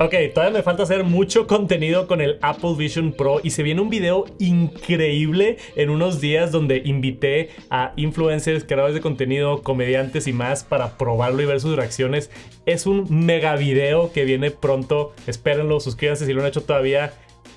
Ok, todavía me falta hacer mucho contenido con el Apple Vision Pro y se viene un video increíble en unos días donde invité a influencers, creadores de contenido, comediantes y más para probarlo y ver sus reacciones. Es un mega video que viene pronto. Espérenlo, suscríbanse si lo han hecho todavía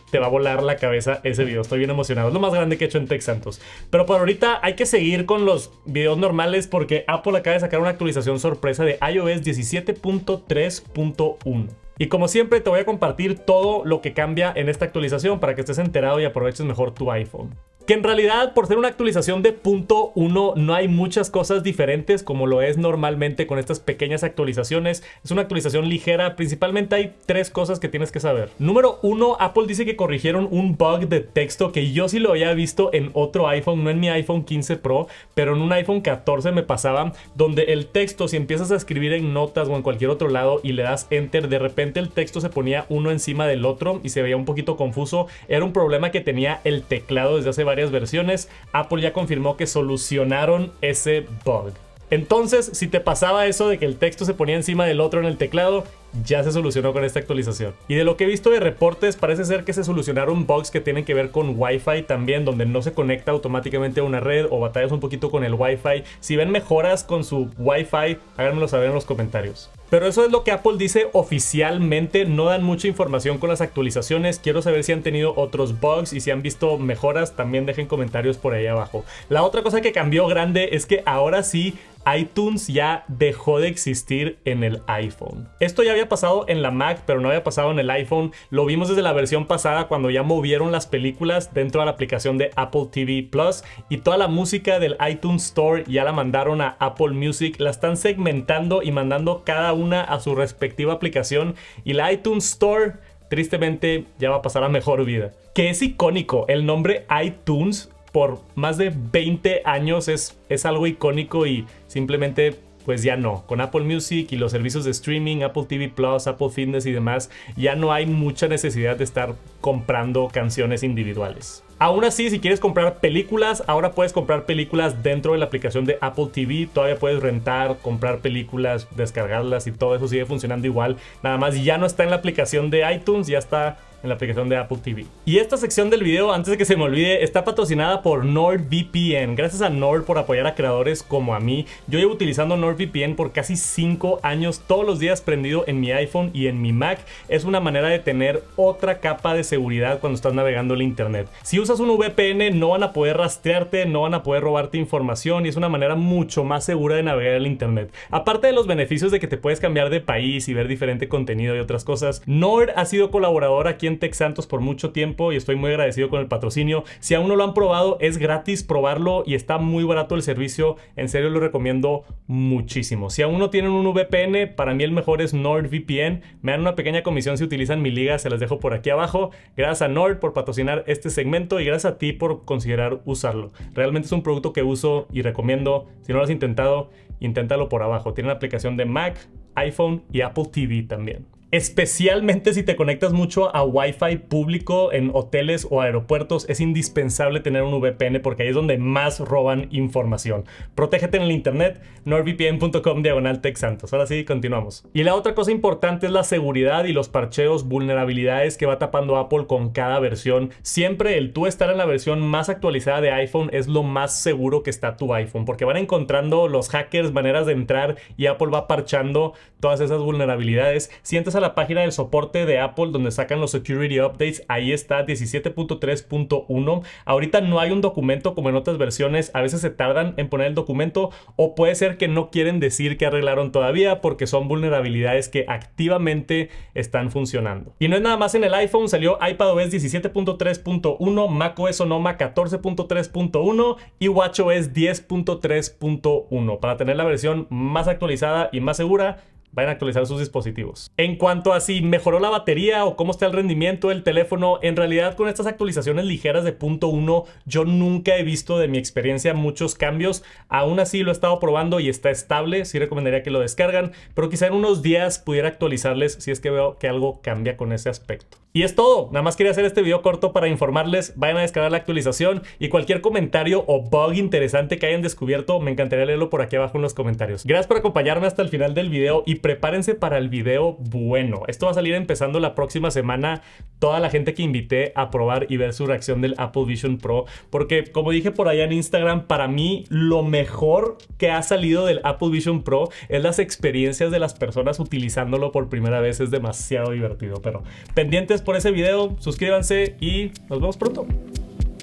te va a volar la cabeza ese video. Estoy bien emocionado. Es lo más grande que he hecho en Tech Santos. Pero por ahorita hay que seguir con los videos normales porque Apple acaba de sacar una actualización sorpresa de iOS 17.3.1. Y como siempre te voy a compartir todo lo que cambia en esta actualización para que estés enterado y aproveches mejor tu iPhone que en realidad por ser una actualización de punto .1 no hay muchas cosas diferentes como lo es normalmente con estas pequeñas actualizaciones. Es una actualización ligera, principalmente hay tres cosas que tienes que saber. Número uno, Apple dice que corrigieron un bug de texto que yo sí lo había visto en otro iPhone, no en mi iPhone 15 Pro, pero en un iPhone 14 me pasaba donde el texto si empiezas a escribir en notas o en cualquier otro lado y le das enter, de repente el texto se ponía uno encima del otro y se veía un poquito confuso. Era un problema que tenía el teclado desde hace varias versiones, Apple ya confirmó que solucionaron ese bug. Entonces, si te pasaba eso de que el texto se ponía encima del otro en el teclado, ya se solucionó con esta actualización. Y de lo que he visto de reportes, parece ser que se solucionaron bugs que tienen que ver con Wi-Fi también, donde no se conecta automáticamente a una red o batallas un poquito con el Wi-Fi. Si ven mejoras con su Wi-Fi, háganmelo saber en los comentarios. Pero eso es lo que Apple dice oficialmente, no dan mucha información con las actualizaciones, quiero saber si han tenido otros bugs y si han visto mejoras, también dejen comentarios por ahí abajo. La otra cosa que cambió grande es que ahora sí iTunes ya dejó de existir en el iPhone. Esto ya había pasado en la Mac, pero no había pasado en el iPhone. Lo vimos desde la versión pasada cuando ya movieron las películas dentro de la aplicación de Apple TV Plus y toda la música del iTunes Store ya la mandaron a Apple Music. La están segmentando y mandando cada una a su respectiva aplicación y la iTunes Store tristemente ya va a pasar a mejor vida. Que es icónico, el nombre iTunes por más de 20 años es, es algo icónico y simplemente pues ya no. Con Apple Music y los servicios de streaming, Apple TV Plus, Apple Fitness y demás, ya no hay mucha necesidad de estar comprando canciones individuales. Aún así, si quieres comprar películas, ahora puedes comprar películas dentro de la aplicación de Apple TV. Todavía puedes rentar, comprar películas, descargarlas y todo eso sigue funcionando igual. Nada más ya no está en la aplicación de iTunes, ya está en la aplicación de Apple TV. Y esta sección del video, antes de que se me olvide, está patrocinada por NordVPN. Gracias a Nord por apoyar a creadores como a mí. Yo llevo utilizando NordVPN por casi 5 años, todos los días prendido en mi iPhone y en mi Mac. Es una manera de tener otra capa de seguridad cuando estás navegando el internet. Si usas un VPN no van a poder rastrearte, no van a poder robarte información y es una manera mucho más segura de navegar el internet. Aparte de los beneficios de que te puedes cambiar de país y ver diferente contenido y otras cosas, Nord ha sido colaborador aquí en en Santos por mucho tiempo y estoy muy agradecido con el patrocinio. Si aún no lo han probado, es gratis probarlo y está muy barato el servicio. En serio, lo recomiendo muchísimo. Si aún no tienen un VPN, para mí el mejor es NordVPN. Me dan una pequeña comisión si utilizan mi liga, se las dejo por aquí abajo. Gracias a Nord por patrocinar este segmento y gracias a ti por considerar usarlo. Realmente es un producto que uso y recomiendo. Si no lo has intentado, inténtalo por abajo. Tiene la aplicación de Mac, iPhone y Apple TV también. Especialmente si te conectas mucho a wifi público en hoteles o aeropuertos, es indispensable tener un VPN porque ahí es donde más roban información. Protégete en el internet, nordvpn.com diagonal santos Ahora sí, continuamos. Y la otra cosa importante es la seguridad y los parcheos, vulnerabilidades que va tapando Apple con cada versión. Siempre el tú estar en la versión más actualizada de iPhone es lo más seguro que está tu iPhone porque van encontrando los hackers, maneras de entrar y Apple va parchando todas esas vulnerabilidades. Sientes a la página del soporte de Apple donde sacan los security updates, ahí está 17.3.1. Ahorita no hay un documento como en otras versiones, a veces se tardan en poner el documento o puede ser que no quieren decir que arreglaron todavía porque son vulnerabilidades que activamente están funcionando. Y no es nada más en el iPhone, salió iPadOS 17.3.1, macOS Sonoma 14.3.1 y WatchOS 10.3.1 para tener la versión más actualizada y más segura Vayan a actualizar sus dispositivos. En cuanto a si mejoró la batería o cómo está el rendimiento del teléfono, en realidad con estas actualizaciones ligeras de punto uno, yo nunca he visto de mi experiencia muchos cambios. Aún así lo he estado probando y está estable. Sí recomendaría que lo descargan, pero quizá en unos días pudiera actualizarles si es que veo que algo cambia con ese aspecto. Y es todo. Nada más quería hacer este video corto para informarles. Vayan a descargar la actualización y cualquier comentario o bug interesante que hayan descubierto, me encantaría leerlo por aquí abajo en los comentarios. Gracias por acompañarme hasta el final del video y prepárense para el video bueno. Esto va a salir empezando la próxima semana. Toda la gente que invité a probar y ver su reacción del Apple Vision Pro. Porque como dije por allá en Instagram, para mí lo mejor que ha salido del Apple Vision Pro es las experiencias de las personas utilizándolo por primera vez. Es demasiado divertido. Pero pendientes por ese video, suscríbanse y nos vemos pronto.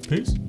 Peace.